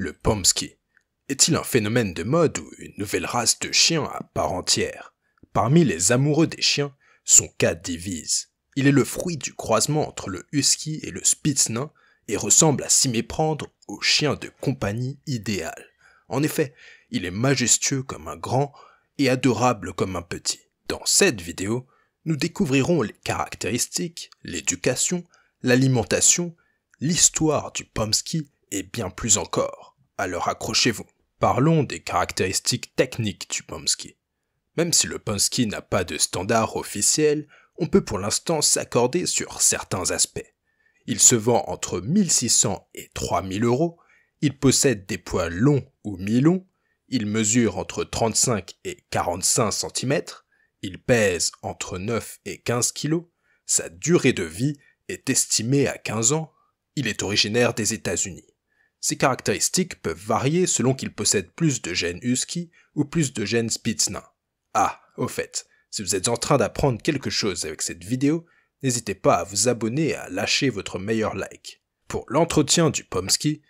Le Pomsky est-il un phénomène de mode ou une nouvelle race de chiens à part entière Parmi les amoureux des chiens, son cas divise. Il est le fruit du croisement entre le husky et le Spitznin et ressemble à s'y méprendre au chien de compagnie idéal. En effet, il est majestueux comme un grand et adorable comme un petit. Dans cette vidéo, nous découvrirons les caractéristiques, l'éducation, l'alimentation, l'histoire du Pomsky et bien plus encore. Alors accrochez-vous. Parlons des caractéristiques techniques du Pomsky. Même si le Pomsky n'a pas de standard officiel, on peut pour l'instant s'accorder sur certains aspects. Il se vend entre 1600 et 3000 euros, il possède des poids longs ou mi-longs, il mesure entre 35 et 45 cm, il pèse entre 9 et 15 kg, sa durée de vie est estimée à 15 ans, il est originaire des États-Unis. Ces caractéristiques peuvent varier selon qu'il possède plus de gènes husky ou plus de gènes spitzna. Ah, au fait, si vous êtes en train d'apprendre quelque chose avec cette vidéo, n'hésitez pas à vous abonner et à lâcher votre meilleur like. Pour l'entretien du pomsky,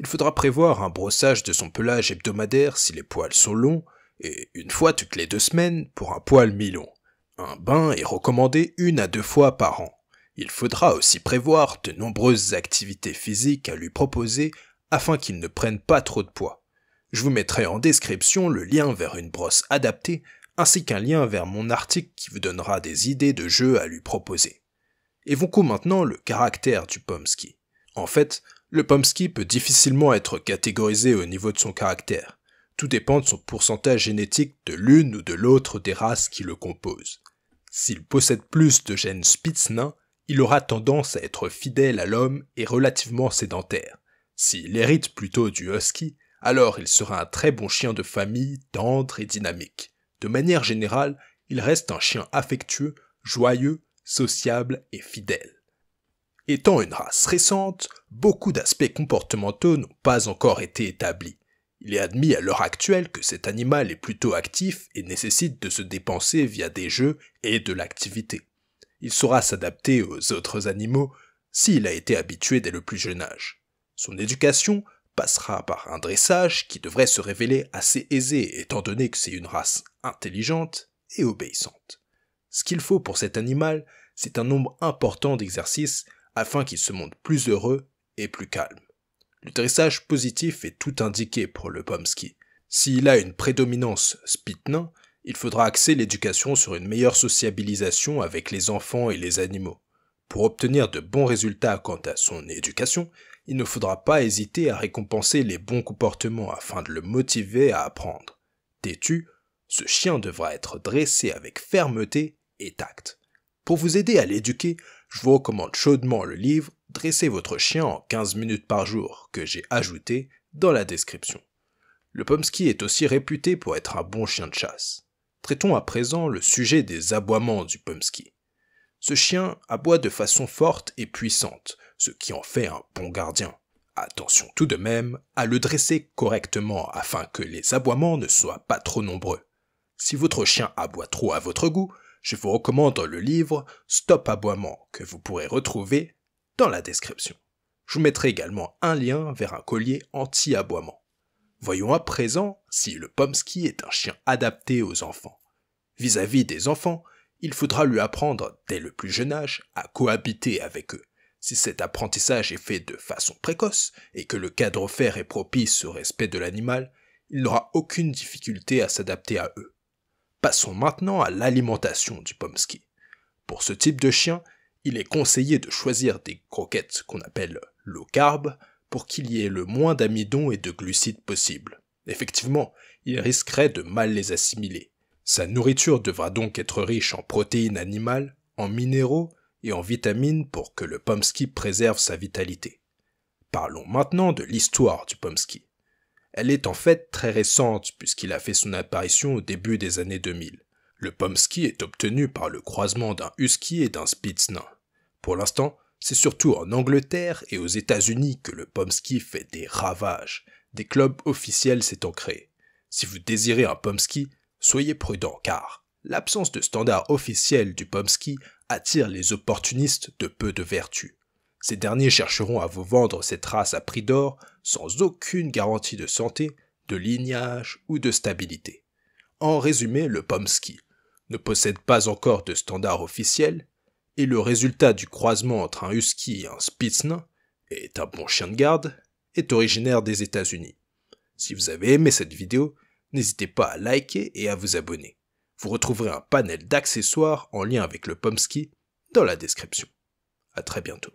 il faudra prévoir un brossage de son pelage hebdomadaire si les poils sont longs, et une fois toutes les deux semaines pour un poil mi-long. Un bain est recommandé une à deux fois par an. Il faudra aussi prévoir de nombreuses activités physiques à lui proposer afin qu'il ne prenne pas trop de poids. Je vous mettrai en description le lien vers une brosse adaptée ainsi qu'un lien vers mon article qui vous donnera des idées de jeux à lui proposer. Et Évoquons maintenant le caractère du Pomsky. En fait, le Pomsky peut difficilement être catégorisé au niveau de son caractère. Tout dépend de son pourcentage génétique de l'une ou de l'autre des races qui le composent. S'il possède plus de gènes spitznains, il aura tendance à être fidèle à l'homme et relativement sédentaire. S'il hérite plutôt du husky, alors il sera un très bon chien de famille, tendre et dynamique. De manière générale, il reste un chien affectueux, joyeux, sociable et fidèle. Étant une race récente, beaucoup d'aspects comportementaux n'ont pas encore été établis. Il est admis à l'heure actuelle que cet animal est plutôt actif et nécessite de se dépenser via des jeux et de l'activité. Il saura s'adapter aux autres animaux s'il a été habitué dès le plus jeune âge. Son éducation passera par un dressage qui devrait se révéler assez aisé étant donné que c'est une race intelligente et obéissante. Ce qu'il faut pour cet animal, c'est un nombre important d'exercices afin qu'il se montre plus heureux et plus calme. Le dressage positif est tout indiqué pour le Pomsky. S'il a une prédominance spitnin, il faudra axer l'éducation sur une meilleure sociabilisation avec les enfants et les animaux. Pour obtenir de bons résultats quant à son éducation, il ne faudra pas hésiter à récompenser les bons comportements afin de le motiver à apprendre. Têtu, ce chien devra être dressé avec fermeté et tact. Pour vous aider à l'éduquer, je vous recommande chaudement le livre Dresser votre chien en 15 minutes par jour que j'ai ajouté dans la description. Le Pomsky est aussi réputé pour être un bon chien de chasse. Traitons à présent le sujet des aboiements du Pomsky. Ce chien aboie de façon forte et puissante, ce qui en fait un bon gardien. Attention tout de même à le dresser correctement afin que les aboiements ne soient pas trop nombreux. Si votre chien aboie trop à votre goût, je vous recommande le livre Stop aboiement que vous pourrez retrouver dans la description. Je vous mettrai également un lien vers un collier anti-aboiement. Voyons à présent si le Pomsky est un chien adapté aux enfants. Vis-à-vis -vis des enfants, il faudra lui apprendre dès le plus jeune âge à cohabiter avec eux. Si cet apprentissage est fait de façon précoce et que le cadre fer est propice au respect de l'animal, il n'aura aucune difficulté à s'adapter à eux. Passons maintenant à l'alimentation du pomsky. Pour ce type de chien, il est conseillé de choisir des croquettes qu'on appelle low carb pour qu'il y ait le moins d'amidon et de glucides possible. Effectivement, il risquerait de mal les assimiler. Sa nourriture devra donc être riche en protéines animales, en minéraux et en vitamines pour que le pomsky préserve sa vitalité. Parlons maintenant de l'histoire du pomsky. Elle est en fait très récente puisqu'il a fait son apparition au début des années 2000. Le pomsky est obtenu par le croisement d'un husky et d'un Spitznin. Pour l'instant, c'est surtout en Angleterre et aux États-Unis que le pomsky fait des ravages. Des clubs officiels s'étant créés. Si vous désirez un pomsky, soyez prudents car l'absence de standard officiel du Pomsky attire les opportunistes de peu de vertu. Ces derniers chercheront à vous vendre cette race à prix d'or sans aucune garantie de santé, de lignage ou de stabilité. En résumé, le Pomsky ne possède pas encore de standard officiel et le résultat du croisement entre un husky et un spitznin est un bon chien de garde est originaire des États-Unis. Si vous avez aimé cette vidéo, n'hésitez pas à liker et à vous abonner. Vous retrouverez un panel d'accessoires en lien avec le Pomsky dans la description. À très bientôt.